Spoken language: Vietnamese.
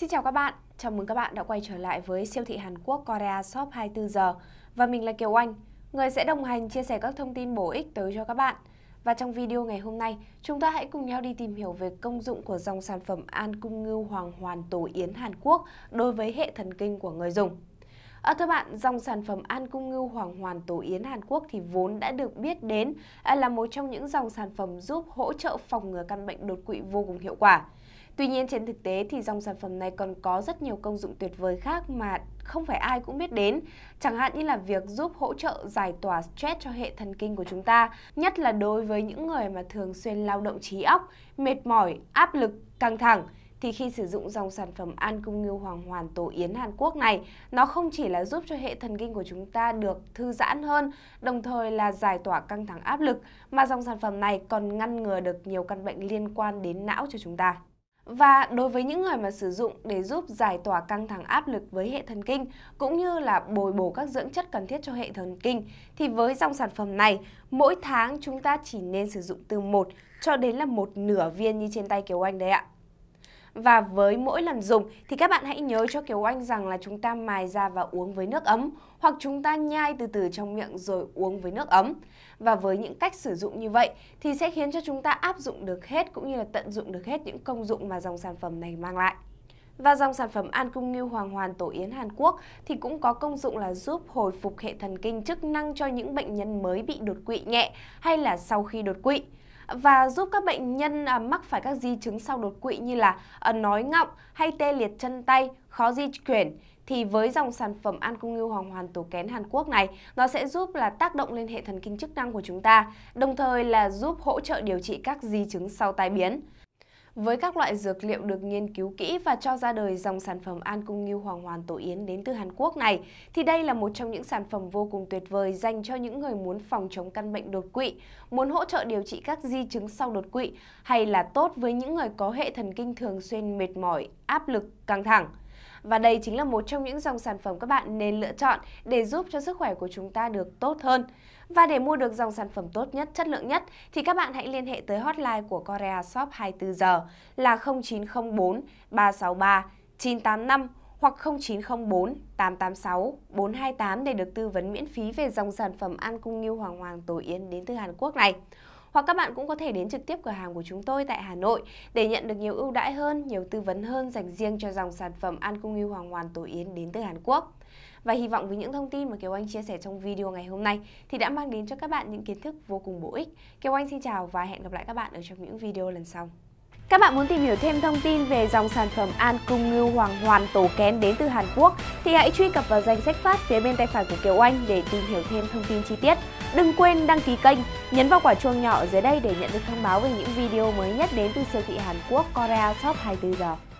Xin chào các bạn, chào mừng các bạn đã quay trở lại với siêu thị Hàn Quốc Korea Shop 24 giờ và mình là Kiều Anh, người sẽ đồng hành chia sẻ các thông tin bổ ích tới cho các bạn. Và trong video ngày hôm nay, chúng ta hãy cùng nhau đi tìm hiểu về công dụng của dòng sản phẩm An Cung Ngưu Hoàng Hoàn Tổ Yến Hàn Quốc đối với hệ thần kinh của người dùng. À, thưa bạn, dòng sản phẩm An Cung Ngưu Hoàng Hoàn Tổ Yến Hàn Quốc thì vốn đã được biết đến à, là một trong những dòng sản phẩm giúp hỗ trợ phòng ngừa căn bệnh đột quỵ vô cùng hiệu quả. Tuy nhiên trên thực tế thì dòng sản phẩm này còn có rất nhiều công dụng tuyệt vời khác mà không phải ai cũng biết đến, chẳng hạn như là việc giúp hỗ trợ giải tỏa stress cho hệ thần kinh của chúng ta, nhất là đối với những người mà thường xuyên lao động trí óc, mệt mỏi, áp lực, căng thẳng thì khi sử dụng dòng sản phẩm An Cung Ngưu Hoàng Hoàn Tổ Yến Hàn Quốc này, nó không chỉ là giúp cho hệ thần kinh của chúng ta được thư giãn hơn, đồng thời là giải tỏa căng thẳng áp lực, mà dòng sản phẩm này còn ngăn ngừa được nhiều căn bệnh liên quan đến não cho chúng ta. Và đối với những người mà sử dụng để giúp giải tỏa căng thẳng áp lực với hệ thần kinh cũng như là bồi bổ các dưỡng chất cần thiết cho hệ thần kinh thì với dòng sản phẩm này, mỗi tháng chúng ta chỉ nên sử dụng từ 1 cho đến là một nửa viên như trên tay Kiều Anh đấy ạ. Và với mỗi lần dùng thì các bạn hãy nhớ cho Kiều Anh rằng là chúng ta mài ra và uống với nước ấm hoặc chúng ta nhai từ từ trong miệng rồi uống với nước ấm. Và với những cách sử dụng như vậy thì sẽ khiến cho chúng ta áp dụng được hết cũng như là tận dụng được hết những công dụng mà dòng sản phẩm này mang lại. Và dòng sản phẩm An Cung Ngưu Hoàng Hoàn Tổ Yến Hàn Quốc thì cũng có công dụng là giúp hồi phục hệ thần kinh chức năng cho những bệnh nhân mới bị đột quỵ nhẹ hay là sau khi đột quỵ và giúp các bệnh nhân à, mắc phải các di chứng sau đột quỵ như là à, nói ngọng hay tê liệt chân tay, khó di chuyển thì với dòng sản phẩm An Cung Ngưu Hoàng Hoàn tổ Kén Hàn Quốc này, nó sẽ giúp là tác động lên hệ thần kinh chức năng của chúng ta, đồng thời là giúp hỗ trợ điều trị các di chứng sau tai biến với các loại dược liệu được nghiên cứu kỹ và cho ra đời dòng sản phẩm An Cung Nghiêu Hoàng Hoàn Tổ Yến đến từ Hàn Quốc này, thì đây là một trong những sản phẩm vô cùng tuyệt vời dành cho những người muốn phòng chống căn bệnh đột quỵ, muốn hỗ trợ điều trị các di chứng sau đột quỵ, hay là tốt với những người có hệ thần kinh thường xuyên mệt mỏi, áp lực, căng thẳng. Và đây chính là một trong những dòng sản phẩm các bạn nên lựa chọn để giúp cho sức khỏe của chúng ta được tốt hơn. Và để mua được dòng sản phẩm tốt nhất, chất lượng nhất thì các bạn hãy liên hệ tới hotline của Korea Shop 24 giờ là 0904 363 985 hoặc 0904 886 428 để được tư vấn miễn phí về dòng sản phẩm ăn cung nghiêu hoàng hoàng tổ yến đến từ Hàn Quốc này. Hoặc các bạn cũng có thể đến trực tiếp cửa hàng của chúng tôi tại Hà Nội để nhận được nhiều ưu đãi hơn, nhiều tư vấn hơn dành riêng cho dòng sản phẩm An Cung Ngưu Hoàng Hoàn Tổ Yến đến từ Hàn Quốc. Và hy vọng với những thông tin mà Kiều Anh chia sẻ trong video ngày hôm nay thì đã mang đến cho các bạn những kiến thức vô cùng bổ ích. Kiều Anh xin chào và hẹn gặp lại các bạn ở trong những video lần sau. Các bạn muốn tìm hiểu thêm thông tin về dòng sản phẩm An Cung Ngưu Hoàng Hoàn tổ kén đến từ Hàn Quốc thì hãy truy cập vào danh sách phát phía bên tay phải của Kiều Anh để tìm hiểu thêm thông tin chi tiết. Đừng quên đăng ký kênh, nhấn vào quả chuông nhỏ dưới đây để nhận được thông báo về những video mới nhất đến từ siêu thị Hàn Quốc Korea Shop 24 giờ.